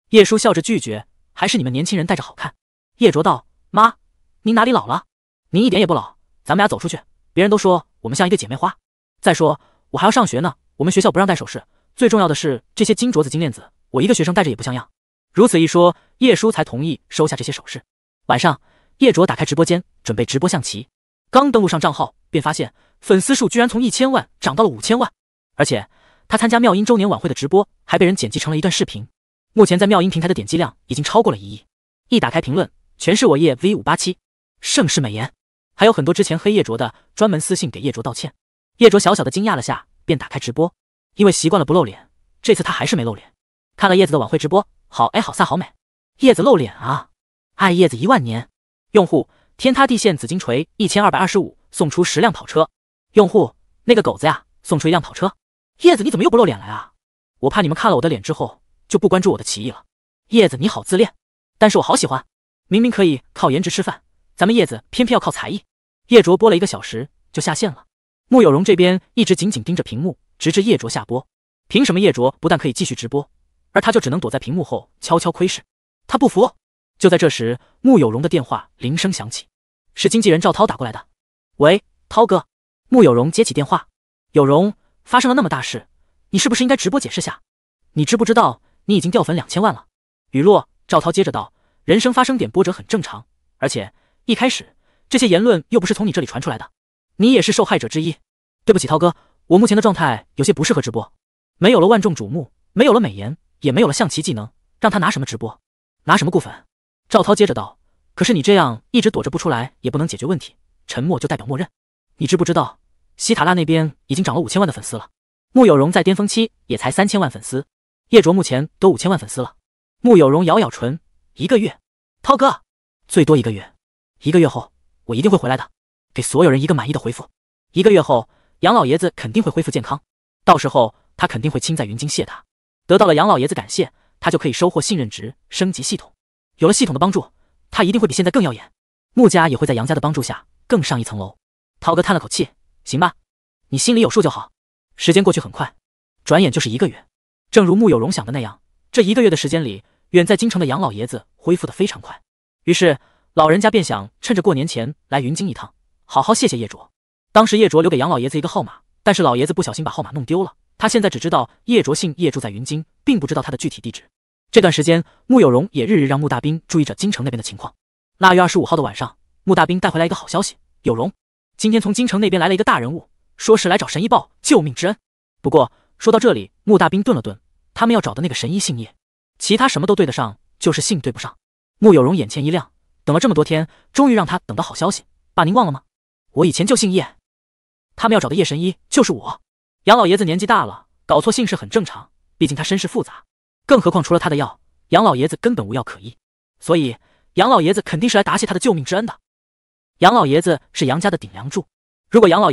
叶叔笑着拒绝，还是你们年轻人戴着好看。叶卓道，妈。您哪里老了？您一点也不老。咱们俩走出去，别人都说我们像一对姐妹花。再说我还要上学呢，我们学校不让戴首饰。最重要的是这些金镯子、金链子，我一个学生戴着也不像样。如此一说，叶叔才同意收下这些首饰。晚上，叶卓打开直播间，准备直播象棋。刚登录上账号，便发现粉丝数居然从一千万涨到了五千万，而且他参加妙音周年晚会的直播还被人剪辑成了一段视频，目前在妙音平台的点击量已经超过了一亿。一打开评论，全是我叶 V 五八七。盛世美颜，还有很多之前黑夜卓的专门私信给夜卓道歉。叶卓小小的惊讶了下，便打开直播，因为习惯了不露脸，这次他还是没露脸。看了叶子的晚会直播，好哎，好飒好美，叶子露脸啊！爱叶子一万年。用户天塌地陷紫金锤一千二百二十五送出十辆跑车。用户那个狗子呀，送出一辆跑车。叶子你怎么又不露脸了啊？我怕你们看了我的脸之后就不关注我的奇艺了。叶子你好自恋，但是我好喜欢。明明可以靠颜值吃饭。咱们叶子偏偏要靠才艺。叶卓播了一个小时就下线了。穆有荣这边一直紧紧盯着屏幕，直至叶卓下播。凭什么叶卓不但可以继续直播，而他就只能躲在屏幕后悄悄窥视？他不服！就在这时，穆有荣的电话铃声响起，是经纪人赵涛打过来的。喂，涛哥。穆有荣接起电话。有荣，发生了那么大事，你是不是应该直播解释下？你知不知道你已经掉粉两千万了？雨落，赵涛接着道，人生发生点波折很正常，而且。一开始这些言论又不是从你这里传出来的，你也是受害者之一。对不起，涛哥，我目前的状态有些不适合直播，没有了万众瞩目，没有了美颜，也没有了象棋技能，让他拿什么直播，拿什么顾粉？赵涛接着道。可是你这样一直躲着不出来，也不能解决问题。沉默就代表默认。你知不知道，西塔拉那边已经涨了五千万的粉丝了。穆有容在巅峰期也才三千万粉丝，叶卓目前都五千万粉丝了。穆有容咬咬唇，一个月，涛哥，最多一个月。一个月后，我一定会回来的，给所有人一个满意的回复。一个月后，杨老爷子肯定会恢复健康，到时候他肯定会亲在云京谢他。得到了杨老爷子感谢，他就可以收获信任值，升级系统。有了系统的帮助，他一定会比现在更耀眼。穆家也会在杨家的帮助下更上一层楼。涛哥叹了口气：“行吧，你心里有数就好。”时间过去很快，转眼就是一个月。正如穆有荣想的那样，这一个月的时间里，远在京城的杨老爷子恢复的非常快。于是。老人家便想趁着过年前来云京一趟，好好谢谢叶卓。当时叶卓留给杨老爷子一个号码，但是老爷子不小心把号码弄丢了。他现在只知道叶卓姓叶，住在云京，并不知道他的具体地址。这段时间，穆有荣也日日让穆大兵注意着京城那边的情况。腊月二十五号的晚上，穆大兵带回来一个好消息：有荣，今天从京城那边来了一个大人物，说是来找神医报救命之恩。不过说到这里，穆大兵顿了顿，他们要找的那个神医姓叶，其他什么都对得上，就是姓对不上。穆有荣眼前一亮。等了这么多天，终于让他等到好消息。爸，您忘了吗？我以前就姓叶，他们要找的叶神医就是我。杨老爷子年纪大了，搞错姓氏很正常，毕竟他身世复杂。更何况除了他的药，杨老爷子根本无药可医，所以杨老爷子肯定是来答谢他的救命之恩的。杨老爷子是杨家的顶梁柱，如果杨老爷……